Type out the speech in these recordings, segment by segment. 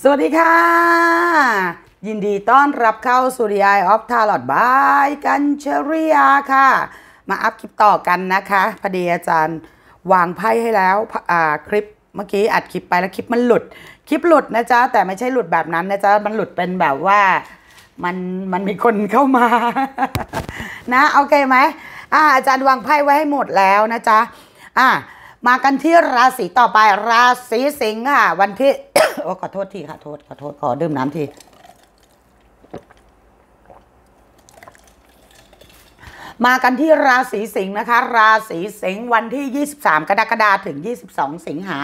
สวัสดีค่ะ ยินดีต้อนรับเข้าสุริยายออฟทาร์ดบาย กันเชรียาค่ะ มาอัพคลิปต่อกันนะคะพอดีอาจารย์วางไพ่ให้แล้วคลิปเมื่อกี้อัดคลิปไปแล้วคลิปมันหลุดคลิปหลุดนะจ๊ะแต่ไม่ใช่หลุดแบบนั้นนะจ๊ะมันหลุดเป็นแบบว่ามันมันมีคนเข้ามา นะโอเคไหมอาอาจารย์วางไพ่ไว้ให้หมดแล้วนะจ๊ะอ่ามากันที่ราศีต่อไปราศีสิงค์ค่ะวันที่โอ้ขอโทษทีค่ะ โทษขอโทษขอดื่มน้ำทีมากันที่ราศีสิงห์นะคะ ราศีสิงห์วันที่ 23กรกฎาคมถึง 22 สิงหา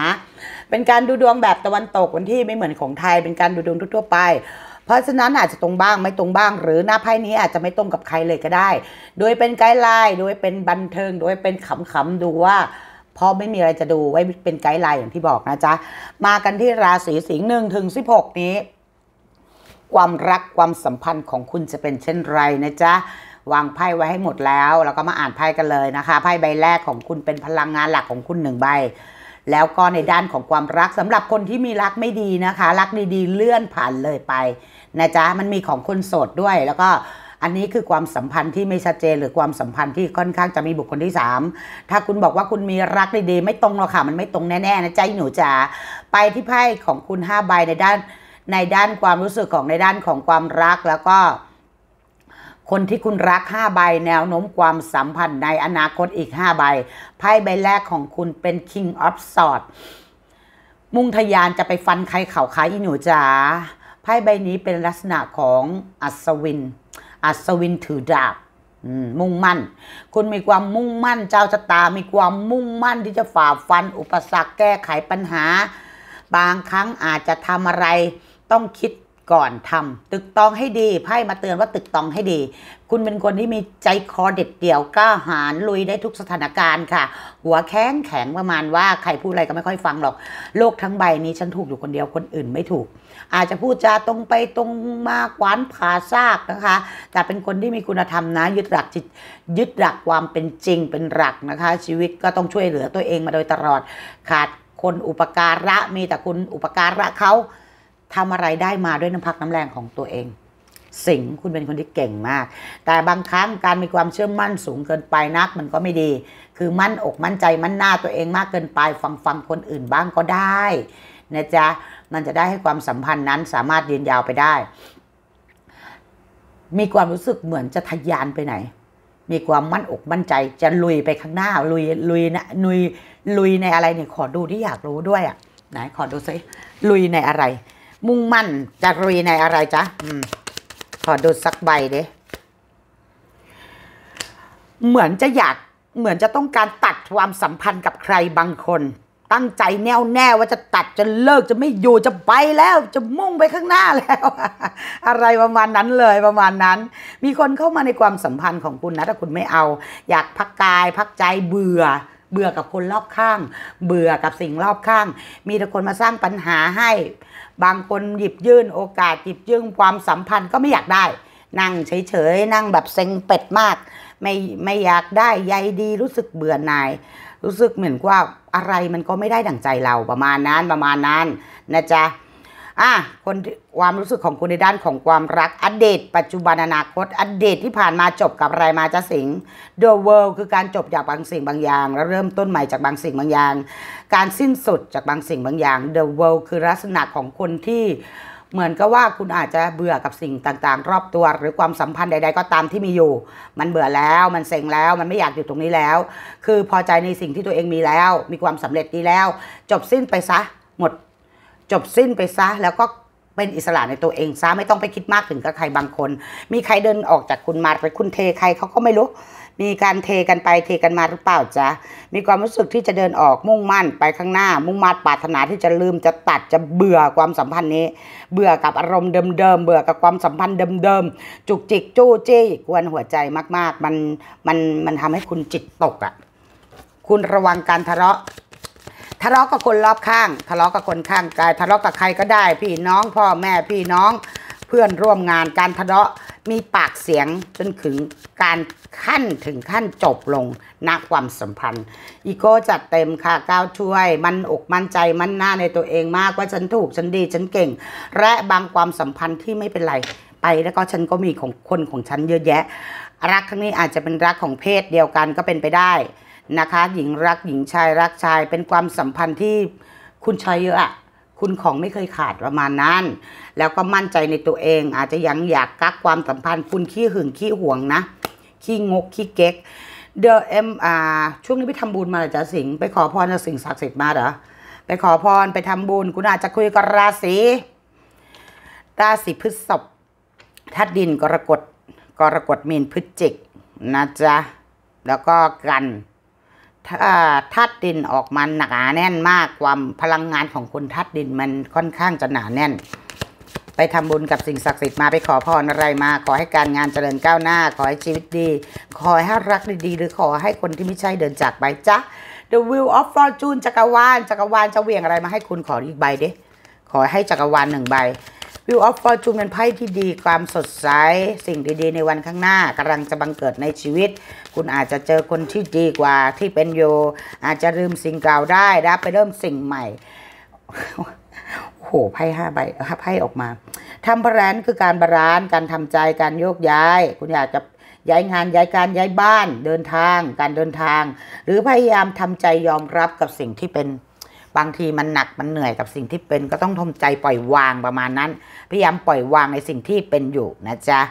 เป็นการดูดวงแบบตะวันตก วันที่ไม่เหมือนของไทย เป็นการดูดวงทั่วไป เพราะฉะนั้นอาจจะตรงบ้างไม่ตรงบ้าง หรือหน้าไพ่นี้อาจจะไม่ตรงกับใครเลยก็ได้ โดยเป็นไกด์ไลน์โดยเป็นบันเทิงโดยเป็นขำๆดูว่าเพราะไม่มีอะไรจะดูไว้เป็นไกด์ไลน์อย่างที่บอกนะจ๊ะมากันที่ราศีสิงห์หนึ่งถึงสิบหกนี้ ความรักความสัมพันธ์ของคุณจะเป็นเช่นไรนะจ๊ะวางไพ่ไว้ให้หมดแล้วแล้วก็มาอ่านไพ่กันเลยนะคะไพ่ใบแรกของคุณเป็นพลังงานหลักของคุณหนึ่งใบ แล้วก็ในด้านของความรักสำหรับคนที่มีรักไม่ดีนะคะ รักดีๆเลื่อนผ่านเลยไปนะจ๊ะมันมีของคนโสดด้วยแล้วก็อันนี้คือความสัมพันธ์ที่ไม่ชัดเจนหรือความสัมพันธ์ที่ค่อนข้างจะมีบุคคลที่ 3 ถ้าคุณบอกว่าคุณมีรักดีๆไม่ตรงหรอกค่ะมันไม่ตรงแน่ๆนะใจหนูจ๋าไปที่ไพ่ของคุณ5ใบในด้านในด้านความรู้สึกของในด้านของความรักแล้วก็ คนที่คุณรัก5ใบแนวโน้มความสัมพันธ์ในอนาคตอีก5ใบไพ่ใบแรกของคุณเป็น King of Swords มุ่งทยานจะไปฟันใครเข่าใครอีหนูจ๋าไพ่ใบนี้เป็นลักษณะของอัศวินอัศวินถือดาบ มุ่งมั่น คุณมีความมุ่งมั่น เจ้าชะตา มีความมุ่งมั่นที่จะฝ่าฟัน อุปสรรคแก้ไขปัญหา บางครั้งอาจจะทำอะไรต้องคิดก่อนทำตึกตองให้ดีไพ่มาเตือนว่าตึกตองให้ดี คุณเป็นคนที่มีใจคอเด็ดเดี่ยวกล้าหาญลุยได้ทุกสถานการณ์ค่ะ หัวแข็งแข็งประมาณว่าใครพูดอะไรก็ไม่ค่อยฟังหรอก โลกทั้งใบนี้ฉันถูกอยู่คนเดียวคนอื่นไม่ถูก อาจจะพูดจาตรงไปตรงมากวานผ่าซากนะคะ แต่เป็นคนที่มีคุณธรรมนะ ยึดหลักจิตยึดหลักความเป็นจริงเป็นหลักนะคะ ชีวิตก็ต้องช่วยเหลือตัวเองมาโดยตลอด ขาดคนอุปการะมีแต่คุณอุปการะเขาทำอะไรได้มาด้วยน้ำพักน้ำแรงของตัวเอง สิงคุณเป็นคนที่เก่งมาก แต่บางครั้งการมีความเชื่อมั่นสูงเกินไปนักมันก็ไม่ดี คือมั่นอกมั่นใจมั่นหน้าตัวเองมากเกินไป ฟังฟังคนอื่นบ้างก็ได้นะจ๊ะ มันจะได้ให้ความสัมพันธ์นั้น สามารถยืนยาวไปได้ มีความรู้สึกเหมือนจะทะยานไปไหน มีความมั่นอกมั่นใจจะลุยไปข้างหน้าลุยลุยนะลุยลุยในอะไรเนี่ยขอดูที่อยากรู้ด้วยอ่ะไหนขอดูซิลุยในอะไรมุ่งมั่นจะรีในอะไรจ๊ะอขอดูสักใบเด้เหมือนจะอยาก เหมือนจะต้องการตัดความสัมพันธ์กับใครบางคน ตั้งใจแน่วแน่ว่าจะตัด จะเลิก จะไม่อยู่ จะไปแล้ว จะมุ่งไปข้างหน้าแล้ว อะไรประมาณนั้นเลย ประมาณนั้น มีคนเข้ามาในความสัมพันธ์ของคุณนะ ถ้าคุณไม่เอา อยากพักกาย พักใจเบื่อ เบื่อกับคนรอบข้าง เบื่อกับสิ่งรอบข้าง มีแต่คนมาสร้างปัญหาให้บางคนหยิบยื่นโอกาสหยิบยื่นความสัมพันธ์ก็ไม่อยากได้ นั่งเฉยๆ นั่งแบบเซ็งเป็ดมาก ไม่ไม่อยากได้ใยดีรู้สึกเบื่อหน่าย รู้สึกเหมือนว่าอะไรมันก็ไม่ได้ดั่งใจเราประมาณนั้น ประมาณนั้น นะจ๊ะอ่ะคนความรู้สึกของคุณในด้านของความรักอัปเดตปัจจุบันอนาคตอัปเดตที่ผ่านมาจบกับอะไรมาจะสิง The World คือการจบจากบางสิ่งบางอย่าง แล้วเริ่มต้นใหม่จากบางสิ่งบางอย่าง การสิ้นสุดจากบางสิ่งบางอย่าง The World คือลักษณะของคนที่เหมือนกับว่าคุณอาจจะเบื่อกับสิ่งต่างๆ รอบตัวหรือความสัมพันธ์ใดๆ ก็ตามที่มีอยู่ มันเบื่อแล้วมันเซ็งแล้ว มันไม่อยากอยู่ตรงนี้แล้ว คือพอใจในสิ่งที่ตัวเองมีแล้ว มีความสำเร็จดีแล้ว จบสิ้นไปซะหมดจบสิ้นไปซะแล้วก็เป็นอิสระในตัวเองซะไม่ต้องไปคิดมากถึงกับใครบางคน มีใครเดินออกจากคุณมาไปคุณเทใครเขาก็ไม่รู้ มีการเทกันไปเทกันมาหรือเปล่าจ๊ะมีความรู้สึกที่จะเดินออกมุ่งมั่นไปข้างหน้า มุ่งมั่นปรารถนาที่จะลืมจะตัดจะเบื่อความสัมพันธ์นี้ เบื่อกับอารมณ์เดิมๆเบื่อกับความสัมพันธ์เดิมๆจุกจิกจู้จี้กวนหัวใจมากๆมันมันมันทำให้คุณจิตตกอะ่ะคุณระวังการทะเลาะทะเลาะกับคนรอบข้าง ทะเลาะกับคนข้างกาย ทะเลาะกับใครก็ได้ พี่น้องพ่อแม่ พี่น้อง เพื่อนร่วมงานการทะเลาะมีปากเสียงจนถึงการขั้นถึงขั้นจบลงนักความสัมพันธ์ อีโก้จัดเต็มค่ะก้าวช่วย มันอกมั่นใจมั่นหน้าในตัวเองมากว่าฉันถูก ฉันดีฉันเก่ง และบางความสัมพันธ์ที่ไม่เป็นไร ไป แล้วก็ฉันก็มีของคนของฉันเยอะแยะ รักครั้งนี้อาจจะเป็นรักของเพศเดียวกันก็เป็นไปได้นะคะหญิงรักหญิงชายรักชายเป็นความสัมพันธ์ที่คุณชายเยอะคุณของไม่เคยขาดประมาณนั้น แล้วก็มั่นใจในตัวเองอาจจะยังอยากกักความสัมพันธ์คุณขี้หึงขี้ห่วงนะ ขี้งกขี้เก๊กเดอะเอ็มอาช่วงนี้ไปทำบุญมาหรอจ๊ะสิงไปขอพรจากสิ่งศักดิ์สิทธิ์มาเหรอไปขอพรไปทำบุญคุณอาจจะคุยกับราศีราศีพฤษภธาตุดินกรกฎกรกฎมีนพฤศจิกนะจ๊ะแล้วก็กันธาตุดินออกมาหนาแน่นมากความพลังงานของคนธาตุดินมันค่อนข้างจะหนาแน่น ไปทำบุญกับสิ่งศักดิ์สิทธิ์มาไปขอพรอะไรมา ขอให้การงานเจริญก้าวหน้า ขอให้ชีวิตดี ขอให้รักดีๆหรือขอให้คนที่ไม่ใช่เดินจากไปจ้ะ The Wheel of Fortune จักรวาลจักรวาลจะเวียงอะไรมาให้คุณขออีกใบเด้ขอให้จักรวาลหนึ่งใบวิวออฟฟอร์จูนเป็นไพ่ที่ดีความสดใสสิ่งดีๆในวันข้างหน้ากำลังจะบังเกิดในชีวิต คุณอาจจะเจอคนที่ดีกว่าที่เป็นโยอาจจะลืมสิ่งเก่าได้นะไปเริ่มสิ่งใหม่โอ้โหไพ่ห้าใบห้าไพ่ออกมาทำบาลานซ์คือการบาลานซ์การทำใจการโยกย้าย คุณอยากจะย้ายงานย้ายการย้ายบ้าน เดินทางการเดินทาง หรือพยายามทำใจยอมรับกับสิ่งที่เป็นบางทีมันหนักมันเหนื่อยกับสิ่งที่เป็นก็ต้องทมใจปล่อยวางประมาณนั้น พยายามปล่อยวางในสิ่งที่เป็นอยู่นะจ๊ะ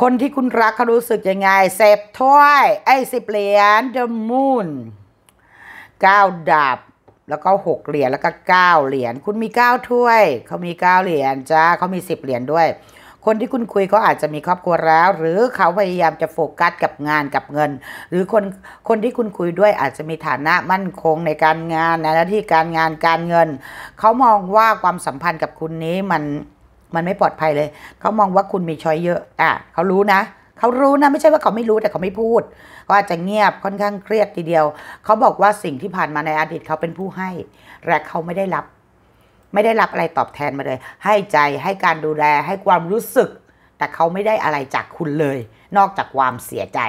คนที่คุณรักเขารู้สึกยังไงเสพถ้วยไอ้สิบเหรียญ t มูนเก้าดาบแล้วก็หกเหรียญแล้วก็เก้าเหรียญ คุณมีเก้าถ้วย เขามีเก้าเหรียญจ้าเขามีสิบเหรียญด้วยคนที่คุณคุยเขาอาจจะมีครอบครัวแล้วหรือเขาพยายามจะโฟกัสกับงานกับเงิน หรือคนคนที่คุณคุยด้วยอาจจะมีฐานะมั่นคงในการงานในหน้าที่การงานการเงิน เขามองว่าความสัมพันธ์กับคุณนี้มันมันไม่ปลอดภัยเลย เขามองว่าคุณมีช้อยเยอะอ่ะเขารู้นะ เขารู้นะไม่ใช่ว่าเขาไม่รู้แต่เขาไม่พูดเขาอาจจะเงียบค่อนข้างเครียดทีเดียว เขาบอกว่าสิ่งที่ผ่านมาในอดีตเขาเป็นผู้ให้และเขาไม่ได้รับไม่ได้รับอะไรตอบแทนมาเลย ให้ใจให้การดูแลให้ความรู้สึก แต่เขาไม่ได้อะไรจากคุณเลย นอกจากความเสียใจ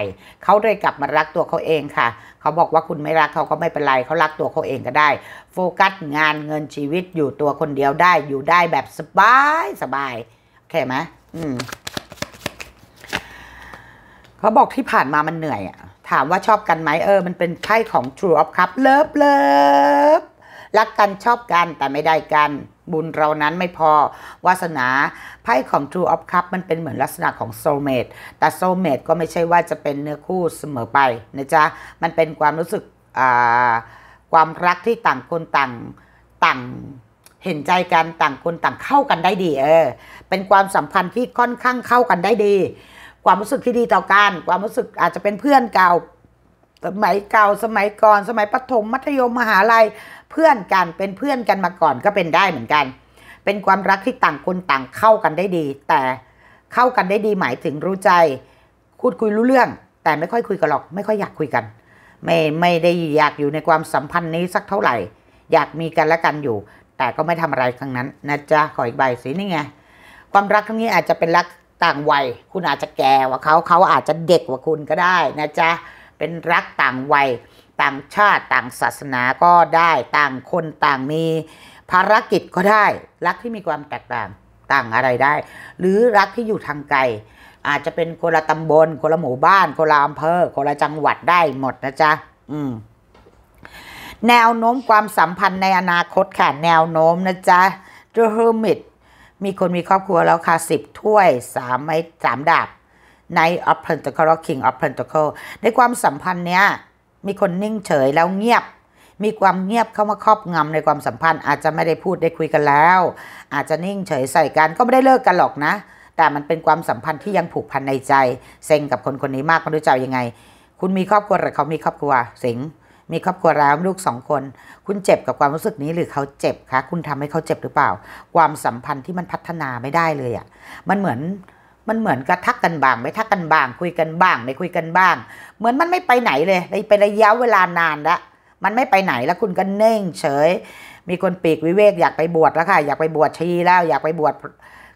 เขาเลยกลับมารักตัวเขาเองค่ะ เขาบอกว่าคุณไม่รักเขาก็ไม่เป็นไร เขารักตัวเขาเองก็ได้ โฟกัสงานเงินชีวิตอยู่ตัวคนเดียวได้อยู่ได้แบบสบายสบายโอเคไหม อืม เขาบอกที่ผ่านมามันเหนื่อยอะถามว่าชอบกันไหมเออ มันเป็นไพ่ของ True of Cup เลิฟเลิฟรักกันชอบกันแต่ไม่ได้กัน บุญเรานั้นไม่พอวาสนาไพ่ของ True of Cup มันเป็นเหมือนลักษณะของ Soul Mate แต่ Soul Mate ก็ไม่ใช่ว่าจะเป็นเนื้อคู่เสมอไปนะจ๊ะมันเป็นความรู้สึกความรักที่ต่างคนต่างต่างเห็นใจกันต่างคนต่างเข้ากันได้ดี เออเป็นความสัมพันธ์ที่ค่อนข้างเข้ากันได้ดี ความรู้สึกที่ดีต่อกันความรู้สึกอาจจะเป็นเพื่อนเก่าสมัยเก่าสมัยก่อนสมัยประถม มัธยมมหาลัยเพื่อนกัน เป็นเพื่อนกันมาก่อนก็เป็นได้เหมือนกัน เป็นความรักที่ต่างคนต่างเข้ากันได้ดี แต่เข้ากันได้ดีหมายถึงรู้ใจ คุยคุยรู้เรื่องแต่ไม่ค่อยคุยกันหรอก ไม่ค่อยอยากคุยกันไม่ไม่ได้อยากอยู่ในความสัมพันธ์นี้สักเท่าไหร่ อยากมีกันและกันอยู่ แต่ก็ไม่ทำอะไรครั้งนั้น นะจ๊ะขออีกใบสินี่ไงความรักครั้งนี้อาจจะเป็นรักต่างวัย คุณอาจจะแก่กว่าเขาเขาอาจจะเด็กกว่าคุณก็ได้นะจ๊ะเป็นรักต่างวัยต่างชาติต่างศาสนาก็ได้ต่างคนต่างมีภารกิจก็ได้ รักที่มีความแตกต่างต่างอะไรได้ หรือรักที่อยู่ทางไกล อาจจะเป็นคนละตำบลคนละหมู่บ้านคนละอำเภอคนละจังหวัดได้หมดนะจ๊ะอืม แนวโน้มความสัมพันธ์ในอนาคตค่ะแนวโน้มนะจ๊ะ The Hermit มีคนมีครอบครัวแล้วค่ะสิบถ้วยสามไม้สามดาบใน of Pentacle King of Pentacle ในความสัมพันธ์เนี้ยมีคนนิ่งเฉยแล้วเงียบ มีความเงียบเข้ามาครอบงำในความสัมพันธ์อาจจะไม่ได้พูดได้คุยกันแล้ว อาจจะนิ่งเฉยใส่กันก็ไม่ได้เลิกกันหรอกนะ แต่มันเป็นความสัมพันธ์ที่ยังผูกพันในใจเซ็งกับคนคนนี้มากคุณรู้จยังไง คุณมีครอบครัวหรือเขามีครอบครัว สิงมีครอบครัวแล้ว ลูกสองคน คุณเจ็บกับความรู้สึกนี้ หรือเขาเจ็บคะ คุณทำให้เขาเจ็บหรือเปล่า ความสัมพันธ์ที่มันพัฒนาไม่ได้เลยอะ่ะมันเหมือนมันเหมือนกระทักกันบ้างไม่ทักกันบ้างคุยกันบ้างไม่คุยกันบ้าง เหมือนมันไม่ไปไหนเลยไประยะเวลานานละมันไม่ไปไหนแล้วคุณก็เน่งเฉย มีคนปีกวิเวก อยากไปบวชแล้วค่ะ อยากไปบวชชีแล้วอยากไปบวช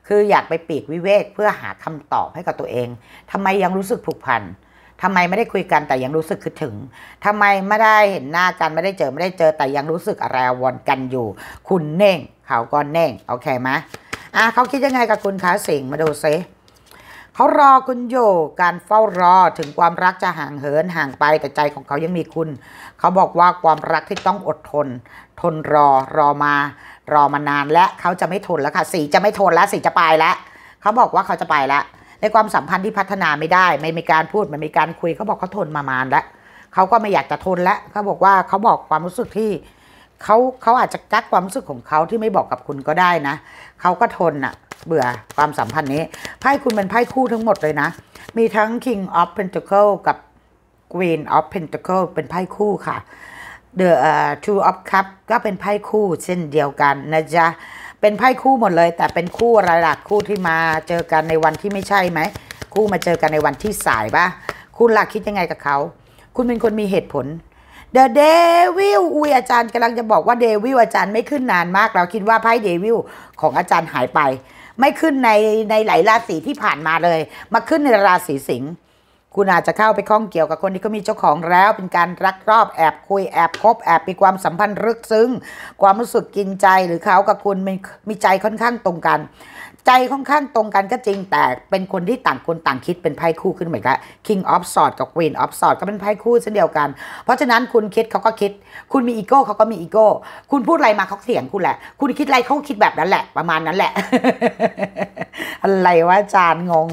คืออยากไปปีกวิเวกเพื่อหาคำตอบให้กับตัวเอง ทำไมยังรู้สึกผูกพันทำไมไม่ได้คุยกันแต่ยังรู้สึกคิดถึง ทำไมไม่ได้เห็นหน้ากันไม่ได้เจอไม่ได้เจอแต่ยังรู้สึกอะไรวนกันอยู่ คุณเน่งเขาก็เน่งโอเคไหมอ่ะเขาคิดยังไงกับคุณคะสิงมาดูซิเขารอคุณอยู่การเฝ้ารอถึงความรักจะห่างเหินห่างไปแต่ใจของเขายังมีคุณ เขาบอกว่าความรักที่ต้องอดทน ทนรอรอมา รอมานานและเขาจะไม่ทนแล้วค่ะสีจะไม่ทนแล้วสีจะไปแล้ว เขาบอกว่าเขาจะไปแล้ว ในความสัมพันธ์ที่พัฒนาไม่ได้ ไม่มีการพูดไม่มีการคุยเขาบอกเขาทนมามานแล้วเขาก็ไม่อยากจะทนแล้วเขาบอกว่าเขาบอกความรู้สึกที่เขาเขาอาจจะกักความรู้สึกของเขาที่ไม่บอกกับคุณก็ได้นะเขาก็ทนอ่ะเบื่อความสัมพันธ์นี้ไพ่คุณเป็นไพ่คู่ทั้งหมดเลยนะ มีทั้ง King of Pentacle กับ Queen of Pentacle เป็นไพ่คู่ค่ะ The uh, Two of Cup ก็เป็นไพ่คู่ เช่นเดียวกันนะจ๊ะเป็นไพ่คู่หมดเลย แต่เป็นคู่ระลักคู่ที่มาเจอกันในวันที่ไม่ใช่ไหมคู่มาเจอกันในวันที่สายปะคุณหลักคิดยังไงกับเขา คุณเป็นคนมีเหตุผล The Devil อุยอาจารย์กำลังจะบอกว่า Devil อาจารย์ไม่ขึ้นนานมากเราคิดว่าไพ่ Devil ของอาจารย์หายไปไม่ขึ้นในในหลายราศีที่ผ่านมาเลย มาขึ้นในราศีสิง์คุณอาจจะเข้าไปข้องเกี่ยวกับคนที่ก็มีเจ้าของแล้วเป็นการรักรอบแอบ คุยแอบ คบแอบมีความสัมพันธ์ลึก ซึ้ง ความรู้สึกกินใจ หรือเขากับคุณมีมีใจค่อนข้างตรงกันใจค่อนข้างตรงกันก็จริงแต่เป็นคนที่ต่างคนต่างคิดเป็นไพ่คู่ขึ้นเหมือนกัน King of s w o r d กับ Queen of s w o r d ก็เป็นไพ่คู่เช่นเดียวกัน เพราะฉะนั้นคุณคิดเขาก็คิด คุณมีอีโก้เขาก็มีอีโก้คุณพูดอะไรมาเขาเสียงคุณแหละ คุณคิดอะไรเขาคิดแบบนั้นแหละประมาณนั้นแหละ อะไรวะอาจารย์งง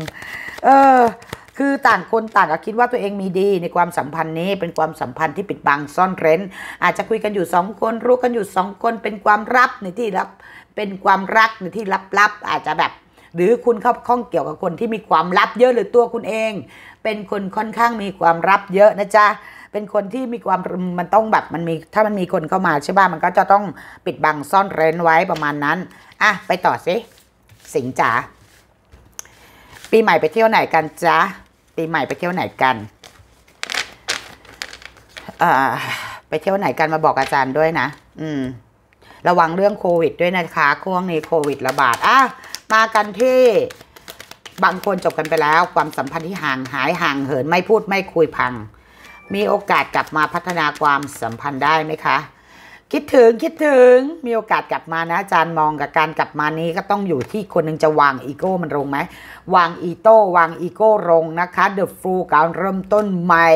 เออคือต่างคนต่างก็คิดว่าตัวเองมีดี ในความสัมพันธ์นี้เป็นความสัมพันธ์ที่ปิดบังซ่อนเร้นอาจจะคุยกันอยู่สองคนรู้กันอยู่สองคนเป็นความรับในที่รับเป็นความรักในที่ลับๆอาจจะแบบ หรือคุณเข้าข้องเกี่ยวกับคนที่มีความลับเยอะหรือตัวคุณเอง เป็นคนค่อนข้างมีความลับเยอะนะจ๊ะ เป็นคนที่มีความมันต้องแบบมันมี ถ้ามันมีคนเข้ามาใช่ไหมมันก็จะต้องปิดบังซ่อนเร้นไว้ประมาณนั้นอ่ะไปต่อสิ สิงจ๋าปีใหม่ไปเที่ยวไหนกันจ๊ะปีใหม่ไปเที่ยวไหนกันอ่ไปเที่ยวไหนกันมาบอกอาจารย์ด้วยนะอืมระวังเรื่องโควิดด้วยนะคะช่วงนี้โควิดระบาด อ่ะมากันที่บางคนจบกันไปแล้ว ความสัมพันธ์ที่ห่างหายห่างเหินไม่พูดไม่คุยพัง มีโอกาสกลับมาพัฒนาความสัมพันธ์ได้ไหมคะคิดถึง คิดถึงมีโอกาสกลับมานะ อาจารย์มองกับการกลับมานี้ก็ต้องอยู่ที่คนหนึ่งจะวางอีโก้มันลงไหม วางอีโต้ วางอีโก้ลงนะคะ The f o o l การเริ่มต้นใหม่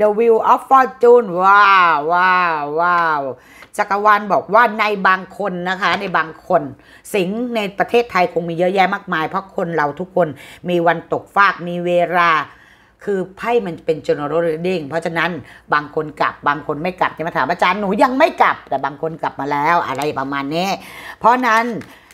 The Wheel of Fortune ว้าว ว้าว ว้าวจักรวาลบอกว่าในบางคนนะคะในบางคน สิงในประเทศไทยคงมีเยอะแยะมากมายเพราะคนเราทุกคนมีวันตกฟากมีเวลาคือไพ่มันเป็น general reading เพราะฉะนั้นบางคนกลับบางคนไม่กลับจะมาถามอาจารย์หนูยังไม่กลับ แต่บางคนกลับมาแล้วอะไรประมาณนี้เพราะนั้น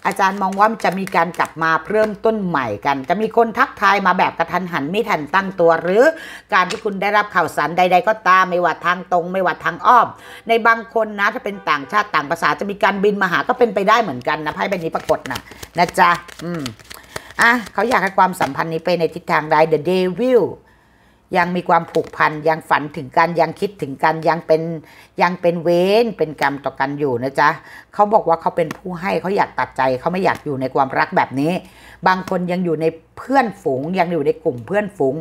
อาจารย์มองว่าจะมีการกลับมาเริ่มต้นใหม่กันจะมีคนทักทายมาแบบกระทันหันไม่ทันตั้งตัวหรือ การที่คุณได้รับข่าวสารใดๆ ก็ตามไม่ว่าทางตรง ไม่ว่าทางอ้อมในบางคนนะถ้าเป็นต่างชาติต่างภาษาจะมีการบินมาหาก็เป็นไปได้เหมือนกันนะไพ่ใบนี้ปรากฏนะนะจ๊ะอืมอ่ะเขาอยากให้ความสัมพันธ์นี้ไปในทิศทางใด The Devil ยังมีความผูกพันยังฝันถึงกันยังคิดถึงกัน ยังเป็นยังเป็นเวนเป็นกรรมต่อกันอยู่นะจ๊ะเขาบอกว่าเขาเป็นผู้ให้เขาอยากตัดใจเขาไม่อยากอยู่ในความรักแบบนี้ บางคนยังอยู่ในเพื่อนฝูงยังอยู่ในกลุ่มเพื่อนฝูง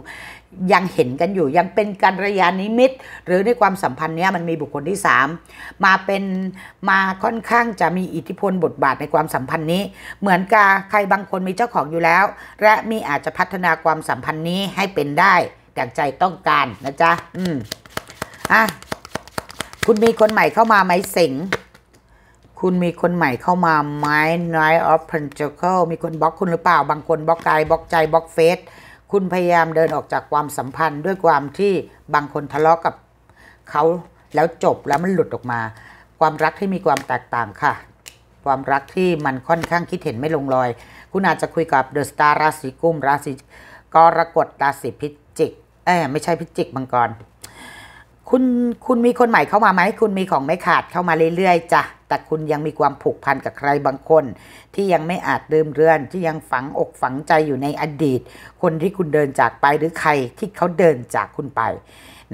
ยังเห็นกันอยู่ยังเป็นการระยานิมิต หรือในความสัมพันธ์เนี้ยมันมีบุคคลที่ 3 มาเป็นมาค่อนข้างจะมีอิทธิพลบทบาทในความสัมพันธ์นี้ เหมือนกับใครบางคนมีเจ้าของอยู่แล้ว และมีอาจจะพัฒนาความสัมพันธ์นี้ให้เป็นได้จากใจต้องการนะจ๊ะ อืม อ่ะ คุณมีคนใหม่เข้ามาไหมสิง คุณมีคนใหม่เข้ามาไหม Nine of Pentacles มี คนบล็อกคุณหรือเปล่า บางคนบล็อกกายบล็อกใจบล็อกเฟซคุณพยายามเดินออกจากความสัมพันธ์ด้วยความที่บางคนทะเลาะกกับเขาแล้วจบแล้วมันหลุดออกมา ความรักที่มีความแตกต่างค่ะ ความรักที่มันค่อนข้างคิดเห็นไม่ลงรอย คุณอาจจะคุยกับเดอะสตาร์ราศีกุมราศีกรกฎราศีพิเออไม่ใช่พิจิกมังกรคุณ คุณมีคนใหม่เข้ามาไหมคุณมีของไม่ขาดเข้ามาเรื่อยๆจ้ะแต่คุณยังมีความผูกพันกับใครบางคน ที่ยังไม่อาจลืมเรือน ที่ยังฝังอกฝังใจอยู่ในอดีต คนที่คุณเดินจากไปหรือใครที่เขาเดินจากคุณไป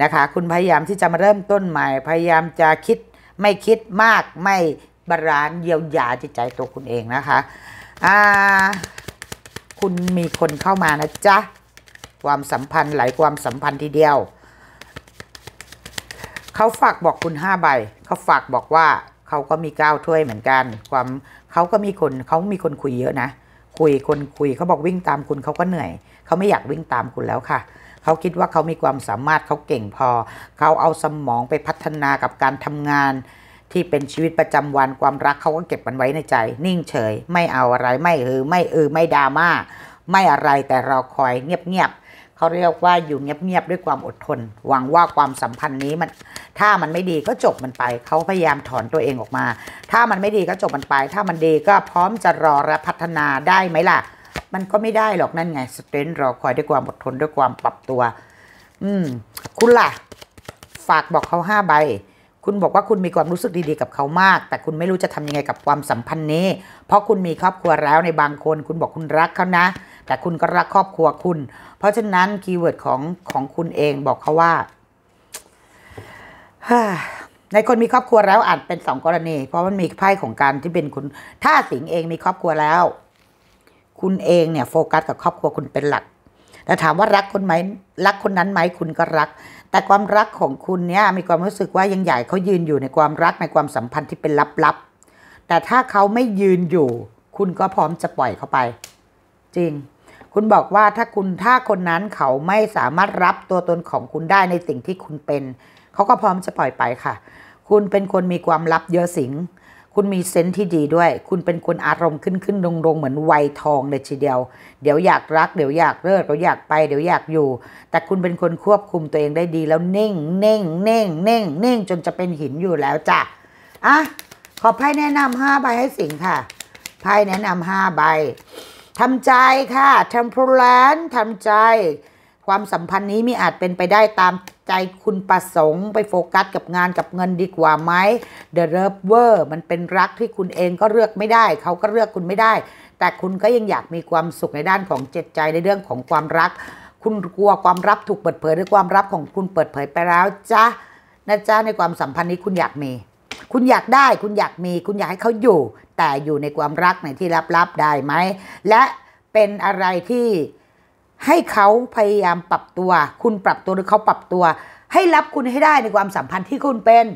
นะคะ คุณพยายามที่จะมาเริ่มต้นใหม่พยายามจะคิดไม่คิดมากไม่บาลานเยียวยาจิตใจตัวคุณเองนะคะอ่าคุณมีคนเข้ามานะจ๊ะความสัมพันธ์หลายความสัมพันธ์ทีเดียว เขาฝากบอกคุณห้าใบ เขาฝากบอกว่าเขาก็มีก้าวถ้วยเหมือนกัน ความเขาก็มีคนเขามีคนคุยเยอะนะ คุยคนคุยเขาบอกวิ่งตามคุณเขาก็เหนื่อย เขาไม่อยากวิ่งตามคุณแล้วค่ะ เขาคิดว่าเขามีความสามารถเขาเก่งพอ เขาเอาสมองไปพัฒนากับการทำงานที่เป็นชีวิตประจำวันความรักเขาก็เก็บมันไว้ในใจ นิ่งเฉย ไม่เอาอะไรไม่เออไม่เออไม่ดราม่าไม่อะไรแต่เราคอยเงียบเขาเรียกว่าอยู่เงียบๆด้วยความอดทนหวังว่าความสัมพันธ์นี้มัน ถ้ามันไม่ดีก็จบมันไปเขาพยายามถอนตัวเองออกมา ถ้ามันไม่ดีก็จบมันไป ถ้ามันดีก็พร้อมจะรอรับพัฒนาได้ไหมล่ะ มันก็ไม่ได้หรอกนั่นไงสเตนรอคอยด้วยความอดทนด้วยความปรับตัว อืม คุณล่ะ ฝากบอกเขาห้าใบ คุณบอกว่าคุณมีความรู้สึกดีๆ กับเขามาก แต่คุณไม่รู้จะทำยังไงกับความสัมพันธ์นี้ เพราะคุณมีครอบครัวแล้วในบางคนคุณบอกคุณรักเขานะแต่คุณก็รักครอบครัวคุณ เพราะฉะนั้นคีย์เวิร์ดของของคุณเองบอกเขาว่า ในคนมีครอบครัวแล้วอาจเป็นสองกรณี เพราะมันมีไพ่ของการที่เป็นคุณ ถ้าสิงเองมีครอบครัวแล้ว คุณเองเนี่ยโฟกัสกับครอบครัวคุณเป็นหลัก แต่ถามว่ารักคนไหมรักคนนั้นไหมคุณก็รัก แต่ความรักของคุณเนี่ยมีความรู้สึกว่ายังใหญ่เขายืนอยู่ในความรักในความสัมพันธ์ที่เป็นลับๆ แต่ถ้าเขาไม่ยืนอยู่ คุณก็พร้อมจะปล่อยเขาไป จริงคุณบอกว่าถ้าคุณถ้าคนนั้นเขาไม่สามารถรับตัวตนของคุณได้ในสิ่งที่คุณเป็น เขาก็พร้อมจะปล่อยไปค่ะ คุณเป็นคนมีความลับเยอะสิงคุณมีเซนส์ที่ดีด้วย คุณเป็นคนอารมณ์ขึ้นขึ้นลงลงเหมือนวัยทองเลยทีเดียว เดี๋ยวอยากรักเดี๋ยวอยากเลิกเดี๋ยวอยากไปเดี๋ยวอยากอยู่ แต่คุณเป็นคนควบคุมตัวเองได้ดีแล้ว เน่งเน่งเน่งเน่งเน่งจนจะเป็นหินอยู่แล้วจ้ะอ่ะขอไพ่แนะนำห้าใบให้สิงค่ะไพ่แนะนำห้าใบทำใจค่ะ temperance ทำใจ ความสัมพันธ์นี้มีอาจเป็นไปได้ตามใจคุณประสงค์ไปโฟกัสกับงานกับเงินดีกว่าไหม The lover มันเป็นรักที่คุณเองก็เลือกไม่ได้ เขาก็เลือกคุณไม่ได้ แต่คุณก็ยังอยากมีความสุขในด้านของเจตใจในเรื่องของความรัก คุณกลัวความรับถูกเปิดเผยหรือความรับของคุณเปิดเผยไปแล้วจ้ะนะจ้าในความสัมพันธ์นี้คุณอยากมีคุณอยากได้คุณอยากมีคุณอยากให้เขาอยู่ แต่อยู่ในความรักในที่ลับๆได้ไหมและเป็นอะไรที่ให้เขาพยายามปรับตัว คุณปรับตัวหรือเขาปรับตัว ให้รับคุณให้ได้ในความสัมพันธ์ที่คุณเป็น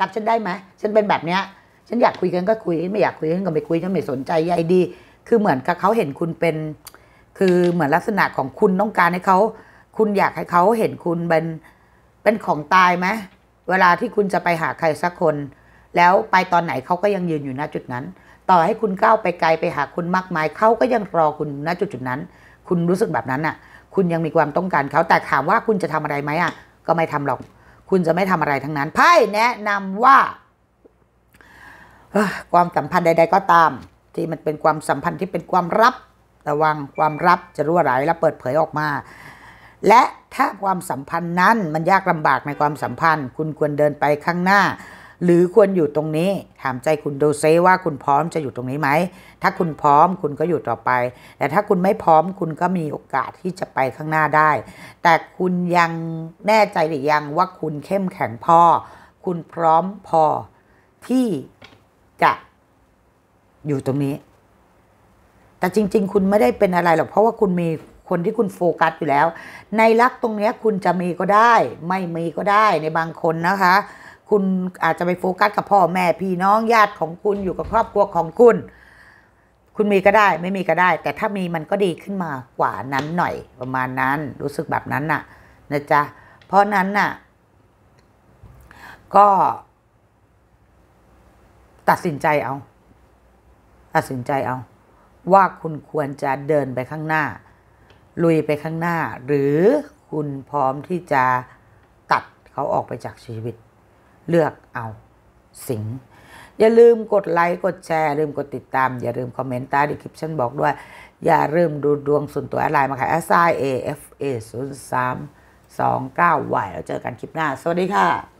รับฉันได้ไหมฉันเป็นแบบเนี้ยฉันอยากคุยกันก็คุยไม่อยากคุยกันก็ไม่คุยฉันไม่สนใจใยดี คือเหมือนกับเขาเห็นคุณเป็น คือเหมือนลักษณะของคุณต้องการให้เขาคุณอยากให้เขาเห็นคุณเป็นเป็นของตายไหมเวลาที่คุณจะไปหาใครสักคนแล้วไปตอนไหนเขาก็ยังยืนอยู่ณจุดนั้น ต่อให้คุณก้าวไปไกลไปหาคุณมากมายเขาก็ยังรอคุณณจุดจุดนั้น คุณรู้สึกแบบนั้นอ่ะ คุณยังมีความต้องการเขา แต่ถามว่าคุณจะทำอะไรไหมอ่ะ ก็ไม่ทำหรอก คุณจะไม่ทำอะไรทั้งนั้น ไพ่แนะนำว่า ความสัมพันธ์ใด ๆ ก็ตาม ที่มันเป็นความสัมพันธ์ที่เป็นความรับ ระวัง ความรับจะรั่วไหลและเปิดเผยออกมา และถ้าความสัมพันธ์นั้น มันยากลำบากในความสัมพันธ์ คุณควรเดินไปข้างหน้าหรือควรอยู่ตรงนี้ ถามใจคุณดูเซว่าคุณพร้อมจะอยู่ตรงนี้ไหมถ้าคุณพร้อมคุณก็อยู่ต่อไป แต่ถ้าคุณไม่พร้อม คุณก็มีโอกาสที่จะไปข้างหน้าได้ แต่คุณยังแน่ใจหรือยังว่าคุณเข้มแข็งพอคุณพร้อมพอ ที่จะอยู่ตรงนี้ แต่จริงๆคุณไม่ได้เป็นอะไรหรอกเพราะว่าคุณมีคนที่คุณโฟกัสอยู่แล้ว ในรักตรงนี้คุณจะมีก็ได้ ไม่มีก็ได้ในบางคนนะคะคุณอาจจะไปโฟกัสกับพ่อแม่พี่น้องญาติของคุณอยู่กับครอบครัวของคุณ คุณมีก็ได้ไม่มีก็ได้ แต่ถ้ามีมันก็ดีขึ้นมากว่านั้นหน่อย ประมาณนั้นรู้สึกแบบนั้นน่ะนะจ๊ะ เพราะนั้นน่ะ ก็ตัดสินใจเอา ตัดสินใจเอา ว่าคุณควรจะเดินไปข้างหน้า ลุยไปข้างหน้า หรือคุณพร้อมที่จะตัดเขาออกไปจากชีวิตเลือกเอาสิง อย่าลืมกดไลค์กดแชร์ลืมกดติดตาม อย่าลืมคอมเมนต์ใต้ดีคลิปฉันบอกด้วย อย่าลืมดูดวงส่วนตัวอะไรมาค่ะไ s i a f a ้า2 9 y แล้วเจอกันคลิปหน้า สวัสดีค่ะ